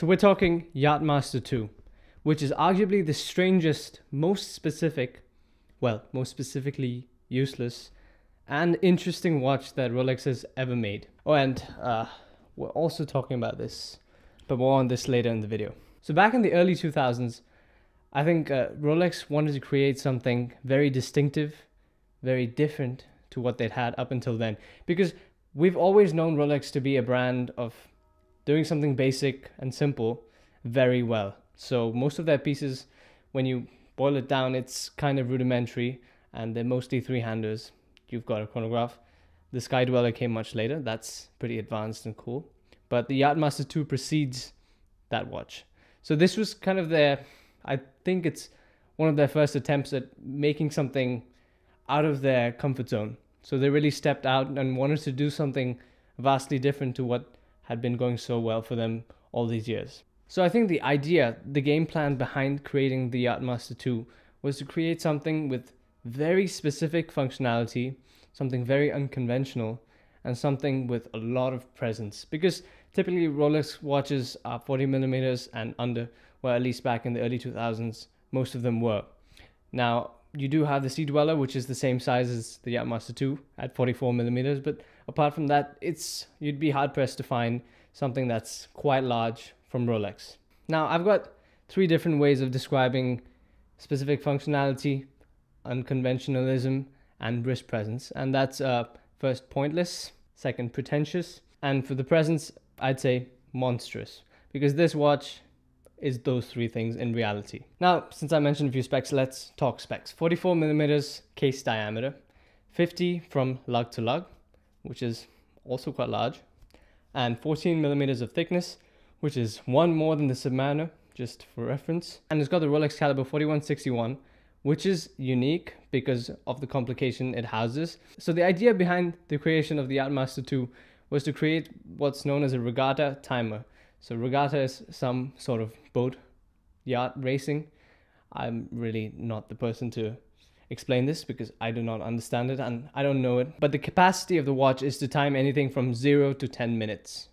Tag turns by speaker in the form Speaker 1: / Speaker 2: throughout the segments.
Speaker 1: So we're talking Yachtmaster 2, which is arguably the strangest, most specific, well, most specifically useless, and interesting watch that Rolex has ever made. Oh, and uh, we're also talking about this, but more on this later in the video. So back in the early 2000s, I think uh, Rolex wanted to create something very distinctive, very different to what they'd had up until then, because we've always known Rolex to be a brand of doing something basic and simple very well. So most of their pieces, when you boil it down, it's kind of rudimentary and they're mostly three-handers. You've got a chronograph. The Sky Dweller came much later. That's pretty advanced and cool. But the Yachtmaster 2 precedes that watch. So this was kind of their, I think it's one of their first attempts at making something out of their comfort zone. So they really stepped out and wanted to do something vastly different to what had been going so well for them all these years. So I think the idea, the game plan behind creating the Yachtmaster 2 was to create something with very specific functionality, something very unconventional, and something with a lot of presence. Because typically Rolex watches are 40 millimeters and under, well, at least back in the early 2000s, most of them were. Now, you do have the Sea Dweller, which is the same size as the Yachtmaster 2 at 44 millimeters, but apart from that, it's you'd be hard pressed to find something that's quite large from Rolex. Now, I've got three different ways of describing specific functionality, unconventionalism, and wrist presence, and that's uh, first pointless, second pretentious, and for the presence, I'd say monstrous, because this watch is those three things in reality. Now, since I mentioned a few specs, let's talk specs. 44 millimeters case diameter, 50 from lug to lug, which is also quite large, and 14 millimeters of thickness, which is one more than the Submariner, just for reference. And it's got the Rolex caliber 4161, which is unique because of the complication it houses. So the idea behind the creation of the Yachtmaster 2 was to create what's known as a regatta timer. So regatta is some sort of boat yacht racing. I'm really not the person to explain this because I do not understand it and I don't know it. But the capacity of the watch is to time anything from 0 to 10 minutes.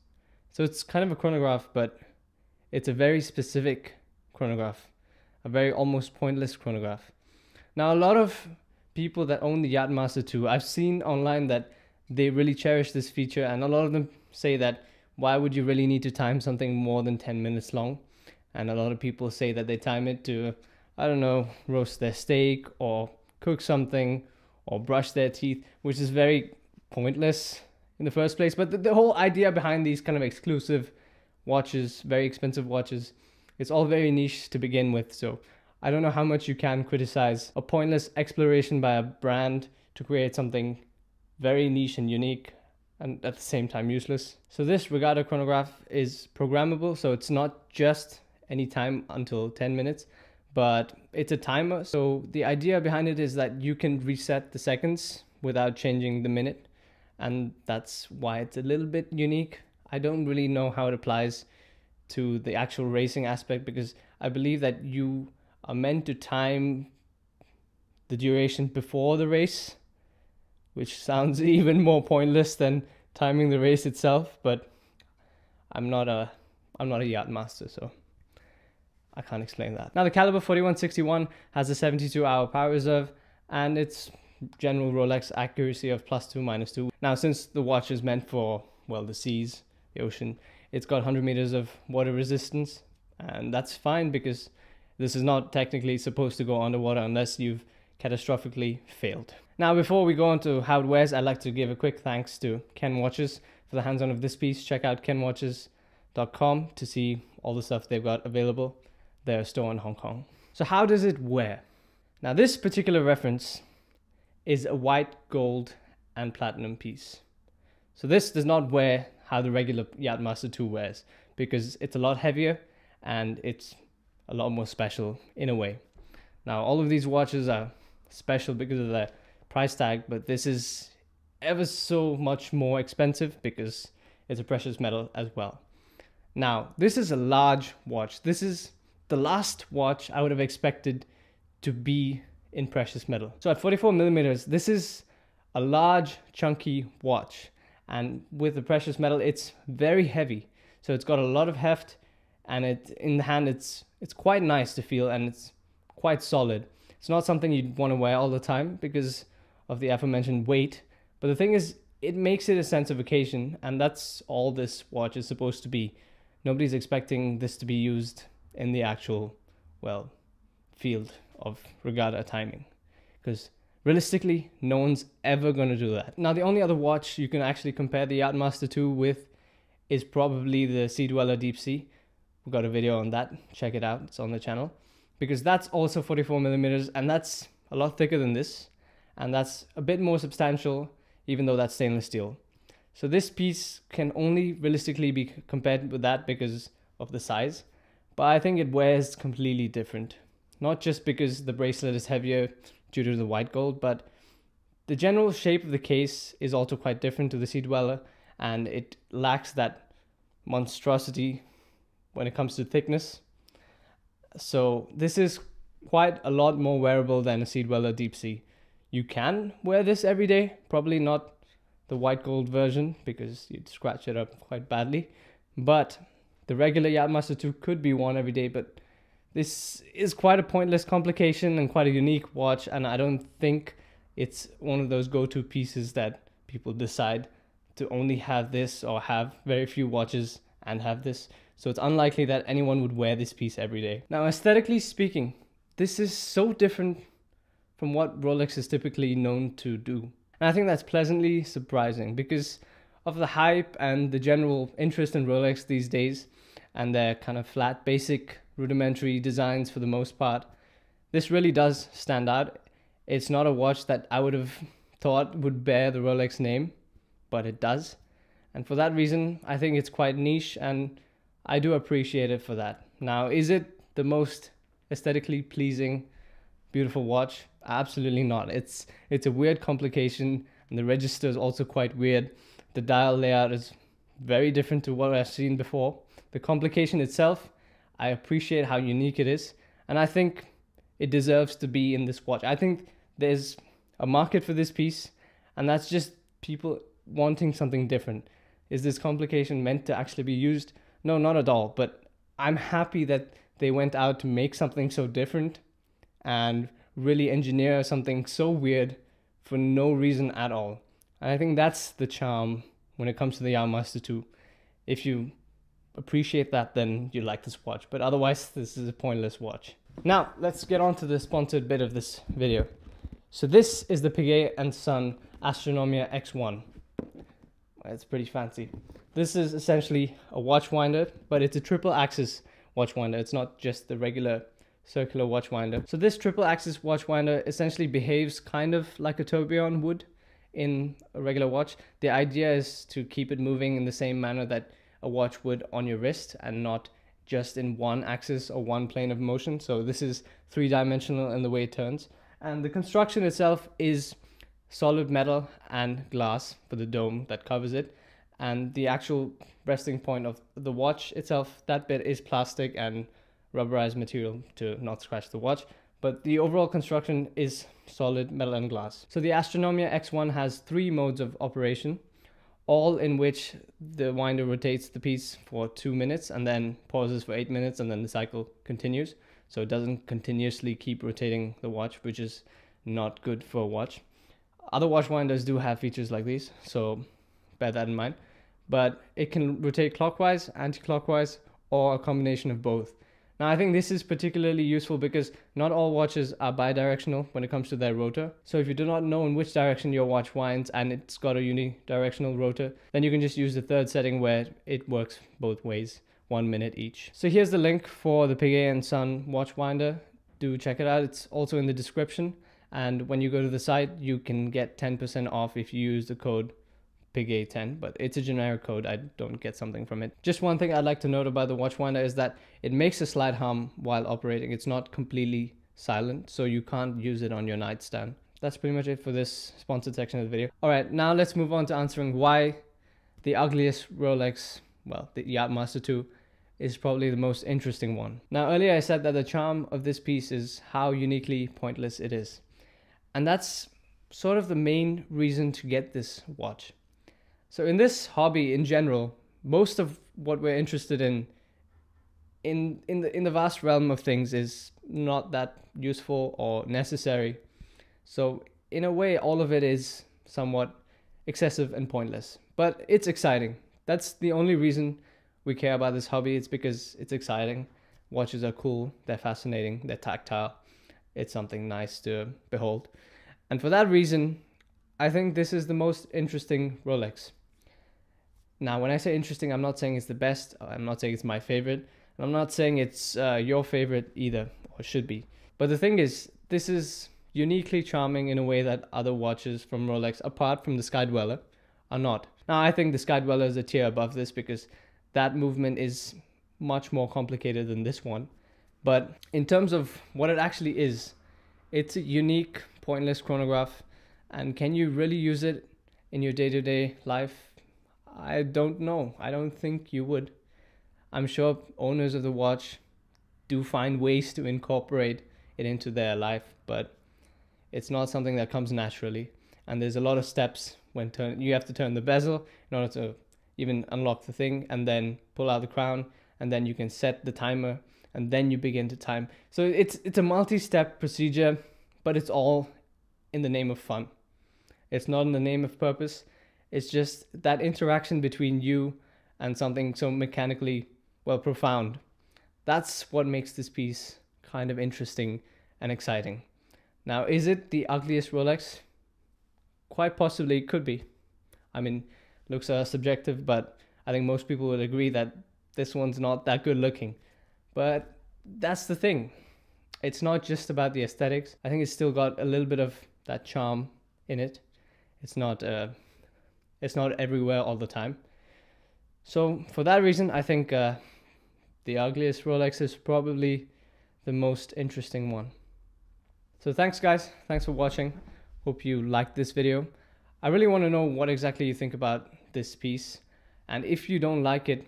Speaker 1: So it's kind of a chronograph, but it's a very specific chronograph, a very almost pointless chronograph. Now, a lot of people that own the Yachtmaster 2, I've seen online that they really cherish this feature, and a lot of them say that why would you really need to time something more than 10 minutes long? And a lot of people say that they time it to, I don't know, roast their steak or cook something, or brush their teeth, which is very pointless in the first place. But the, the whole idea behind these kind of exclusive watches, very expensive watches, it's all very niche to begin with. So I don't know how much you can criticize a pointless exploration by a brand to create something very niche and unique and at the same time useless. So this Regatta chronograph is programmable, so it's not just any time until 10 minutes but it's a timer. So the idea behind it is that you can reset the seconds without changing the minute. And that's why it's a little bit unique. I don't really know how it applies to the actual racing aspect because I believe that you are meant to time the duration before the race, which sounds even more pointless than timing the race itself, but I'm not a I'm not a yacht master, so I can't explain that. Now the Caliber 4161 has a 72 hour power reserve and it's general Rolex accuracy of plus two, minus two. Now since the watch is meant for, well, the seas, the ocean, it's got 100 meters of water resistance and that's fine because this is not technically supposed to go underwater unless you've catastrophically failed. Now before we go on to how it wears, I'd like to give a quick thanks to Ken Watches for the hands-on of this piece. Check out kenwatches.com to see all the stuff they've got available they're still in Hong Kong. So how does it wear? Now this particular reference is a white, gold and platinum piece. So this does not wear how the regular Yachtmaster 2 wears because it's a lot heavier and it's a lot more special in a way. Now all of these watches are special because of their price tag, but this is ever so much more expensive because it's a precious metal as well. Now, this is a large watch. This is the last watch I would have expected to be in precious metal. So at 44 millimeters, this is a large, chunky watch. And with the precious metal, it's very heavy. So it's got a lot of heft and it in the hand it's it's quite nice to feel and it's quite solid. It's not something you'd want to wear all the time because of the aforementioned weight. But the thing is it makes it a sense of occasion and that's all this watch is supposed to be. Nobody's expecting this to be used in the actual, well, field of regatta timing. Because realistically, no one's ever going to do that. Now, the only other watch you can actually compare the Yachtmaster 2 with is probably the Sea Dweller Deep Sea. We've got a video on that. Check it out. It's on the channel. Because that's also 44 millimeters, and that's a lot thicker than this. And that's a bit more substantial, even though that's stainless steel. So this piece can only realistically be compared with that because of the size. But I think it wears completely different. Not just because the bracelet is heavier due to the white gold, but the general shape of the case is also quite different to the Sea Dweller, and it lacks that monstrosity when it comes to thickness. So this is quite a lot more wearable than a Sea Dweller Deep Sea. You can wear this every day, probably not the white gold version because you'd scratch it up quite badly, but the regular Yachtmaster 2 could be worn every day, but this is quite a pointless complication and quite a unique watch, and I don't think it's one of those go-to pieces that people decide to only have this or have very few watches and have this. So it's unlikely that anyone would wear this piece every day. Now, aesthetically speaking, this is so different from what Rolex is typically known to do. And I think that's pleasantly surprising because of the hype and the general interest in Rolex these days and their kind of flat, basic, rudimentary designs for the most part. This really does stand out. It's not a watch that I would have thought would bear the Rolex name, but it does. And for that reason, I think it's quite niche and I do appreciate it for that. Now, is it the most aesthetically pleasing, beautiful watch? Absolutely not. It's it's a weird complication and the register is also quite weird. The dial layout is very different to what I've seen before. The complication itself, I appreciate how unique it is. And I think it deserves to be in this watch. I think there's a market for this piece, and that's just people wanting something different. Is this complication meant to actually be used? No, not at all. But I'm happy that they went out to make something so different and really engineer something so weird for no reason at all. And I think that's the charm when it comes to the Yamaha 2. If you appreciate that, then you like this watch. But otherwise, this is a pointless watch. Now, let's get on to the sponsored bit of this video. So this is the Piguet & Son Astronomia X1. It's pretty fancy. This is essentially a watch winder, but it's a triple axis watch winder. It's not just the regular circular watch winder. So this triple axis watch winder essentially behaves kind of like a tourbillon would in a regular watch. The idea is to keep it moving in the same manner that a watch would on your wrist and not just in one axis or one plane of motion. So this is three dimensional in the way it turns. And the construction itself is solid metal and glass for the dome that covers it. And the actual resting point of the watch itself, that bit is plastic and rubberized material to not scratch the watch but the overall construction is solid metal and glass. So the Astronomia X1 has three modes of operation, all in which the winder rotates the piece for two minutes and then pauses for eight minutes and then the cycle continues. So it doesn't continuously keep rotating the watch, which is not good for a watch. Other watch winders do have features like these, so bear that in mind. But it can rotate clockwise, anti-clockwise, or a combination of both. Now I think this is particularly useful because not all watches are bidirectional when it comes to their rotor. So if you do not know in which direction your watch winds and it's got a unidirectional rotor, then you can just use the third setting where it works both ways, one minute each. So here's the link for the Piguet & Son watch winder. Do check it out, it's also in the description. And when you go to the site, you can get 10% off if you use the code PIG-A10, but it's a generic code. I don't get something from it. Just one thing I'd like to note about the Watchwinder is that it makes a slight hum while operating. It's not completely silent, so you can't use it on your nightstand. That's pretty much it for this sponsored section of the video. All right, now let's move on to answering why the ugliest Rolex, well, the Yachtmaster 2, is probably the most interesting one. Now, earlier I said that the charm of this piece is how uniquely pointless it is. And that's sort of the main reason to get this watch. So in this hobby in general, most of what we're interested in in in the in the vast realm of things is not that useful or necessary. So in a way all of it is somewhat excessive and pointless. But it's exciting. That's the only reason we care about this hobby. It's because it's exciting. Watches are cool, they're fascinating, they're tactile. It's something nice to behold. And for that reason, I think this is the most interesting Rolex. Now, when I say interesting, I'm not saying it's the best, uh, I'm not saying it's my favorite, and I'm not saying it's uh, your favorite either, or should be. But the thing is, this is uniquely charming in a way that other watches from Rolex, apart from the Sky Dweller, are not. Now, I think the Sky Dweller is a tier above this because that movement is much more complicated than this one. But in terms of what it actually is, it's a unique, pointless chronograph. And can you really use it in your day to day life? I don't know. I don't think you would. I'm sure owners of the watch do find ways to incorporate it into their life, but it's not something that comes naturally. And there's a lot of steps when turn you have to turn the bezel in order to even unlock the thing and then pull out the crown and then you can set the timer and then you begin to time. So it's it's a multi-step procedure, but it's all in the name of fun. It's not in the name of purpose it's just that interaction between you and something so mechanically, well, profound. That's what makes this piece kind of interesting and exciting. Now, is it the ugliest Rolex? Quite possibly it could be. I mean, looks are subjective, but I think most people would agree that this one's not that good looking. But that's the thing. It's not just about the aesthetics. I think it's still got a little bit of that charm in it. It's not uh, it's not everywhere all the time. So for that reason, I think uh, the ugliest Rolex is probably the most interesting one. So thanks guys, thanks for watching. Hope you liked this video. I really want to know what exactly you think about this piece. And if you don't like it,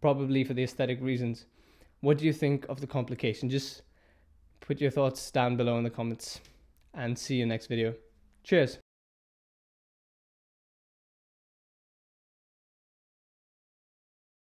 Speaker 1: probably for the aesthetic reasons, what do you think of the complication? Just put your thoughts down below in the comments and see you next video. Cheers.